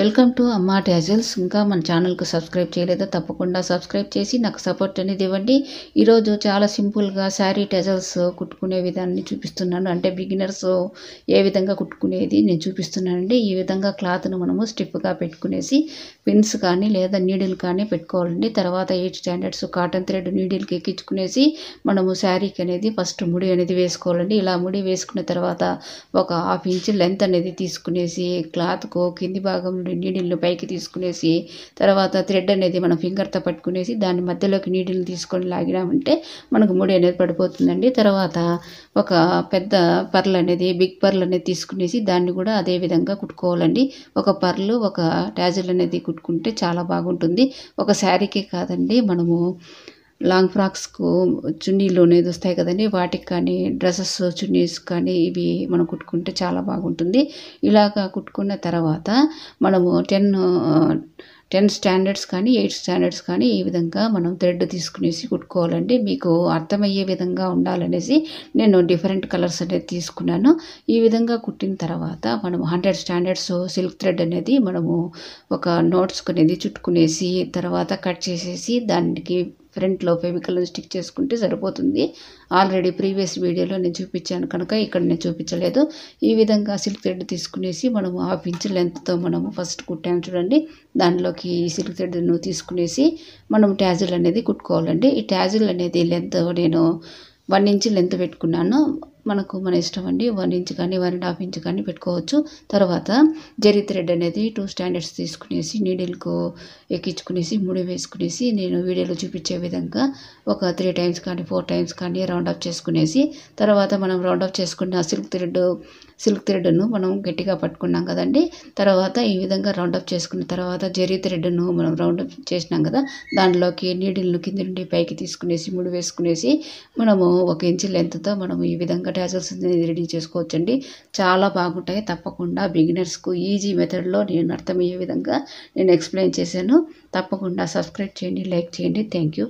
welcome to అమ్మా tassels ఇంకా మన ఛానల్కు సబ్స్క్రైబ్ చేయలేదో తప్పకుండా సబ్స్క్రైబ్ చేసి నాకు సపోర్ట్ అనేది ఇవ్వండి ఈరోజు చాలా సింపుల్గా శారీ టెజల్స్ కుట్టుకునే విధాన్ని చూపిస్తున్నాను అంటే బిగినర్స్ ఏ విధంగా కుట్టుకునేది నేను చూపిస్తున్నానండి ఈ విధంగా క్లాత్ను మనము స్టిప్గా పెట్టుకునేసి పిన్స్ కానీ లేదా నీడిల్ కానీ పెట్టుకోవాలండి తర్వాత ఎయిట్ స్టాండర్డ్స్ కాటన్ థ్రెడ్ నీడిల్కి ఎక్కించుకునేసి మనము శారీకి అనేది ఫస్ట్ ముడి అనేది వేసుకోవాలండి ఇలా ముడి వేసుకున్న తర్వాత ఒక హాఫ్ ఇంచ్ లెంత్ అనేది తీసుకునేసి క్లాత్కు కింది భాగం నుండి నీడిల్ని పైకి తీసుకునేసి తర్వాత థ్రెడ్ అనేది మనం ఫింగర్తో పట్టుకునేసి దాని మధ్యలోకి నీడిల్ని తీసుకొని లాగినామంటే మనకు ముడి అనేది పడిపోతుందండి తర్వాత ఒక పెద్ద పర్లు అనేది బిగ్ పర్లు అనేది తీసుకునేసి దాన్ని కూడా అదే విధంగా కుట్టుకోవాలండి ఒక పర్లు ఒక ట్యాజిల్ అనేది కుట్టుకుంటే చాలా బాగుంటుంది ఒక శారీకే కాదండి మనము లాంగ్ ఫ్రాక్స్కు చున్నీలు అనేది వస్తాయి కదండి వాటికి కానీ డ్రెస్సెస్ చున్నీస్ కానీ ఇవి మనం కుట్టుకుంటే చాలా బాగుంటుంది ఇలాగ కుట్టుకున్న తర్వాత మనము టెన్ టెన్ స్టాండర్డ్స్ కానీ ఎయిట్ స్టాండర్డ్స్ కానీ ఈ విధంగా మనం థ్రెడ్ తీసుకునేసి కుట్టుకోవాలండి మీకు అర్థమయ్యే విధంగా ఉండాలనేసి నేను డిఫరెంట్ కలర్స్ అనేది తీసుకున్నాను ఈ విధంగా కుట్టిన తర్వాత మనం హండ్రెడ్ స్టాండర్డ్స్ సిల్క్ థ్రెడ్ అనేది మనము ఒక నోట్స్ అనేది చుట్టుకునేసి తర్వాత కట్ చేసేసి దానికి ఫ్రంట్లో ఫెవికల్ని స్టిక్ చేసుకుంటే సరిపోతుంది ఆల్రెడీ ప్రీవియస్ వీడియోలో నేను చూపించాను కనుక ఇక్కడ నేను చూపించలేదు ఈ విధంగా సిల్క్ థ్రెడ్ తీసుకునేసి మనము హాఫ్ ఇంచ్ లెంత్తో మనము ఫస్ట్ కుట్టాము చూడండి దానిలోకి ఈ సిల్క్ థ్రెడ్ను తీసుకునేసి మనం ట్యాజిల్ అనేది కుట్టుకోవాలండి ఈ ట్యాజిల్ అనేది లెంత్ నేను వన్ ఇంచ్ లెంత్ పెట్టుకున్నాను మనకు మన ఇష్టం అండి వన్ ఇంచ్ కానీ వన్ అండ్ హాఫ్ ఇంచ్ కానీ పెట్టుకోవచ్చు తర్వాత జరి థ్రెడ్ అనేది టూ స్టాండర్డ్స్ తీసుకునేసి నీడిల్కు ఎక్కించుకునేసి ముడి వేసుకునేసి నేను వీడియోలో చూపించే విధంగా ఒక త్రీ టైమ్స్ కానీ ఫోర్ టైమ్స్ కానీ రౌండ్ ఆఫ్ చేసుకునేసి తర్వాత మనం రౌండ్ ఆఫ్ చేసుకున్న సిల్క్ థ్రెడ్ సిల్క్ థ్రెడ్ను మనం గట్టిగా పట్టుకున్నాం కదండి తర్వాత ఈ విధంగా రౌండ్ అప్ చేసుకున్న తర్వాత జరి థ్రెడ్ను మనం రౌండ్ అప్ చేసినాం కదా దాంట్లోకి నీడిల్ను కింద నుండి పైకి తీసుకునేసి ముడి వేసుకునేసి మనము ఒక ఇంచు లెంత్తో మనం ఈ విధంగా అడ్వర్టైజర్స్ రెడీ చేసుకోవచ్చండి చాలా బాగుంటాయి తప్పకుండా బిగినర్స్కు ఈజీ మెథడ్లో నేను అర్థమయ్యే విధంగా నేను ఎక్స్ప్లెయిన్ చేశాను తప్పకుండా సబ్స్క్రైబ్ చేయండి లైక్ చేయండి థ్యాంక్ యూ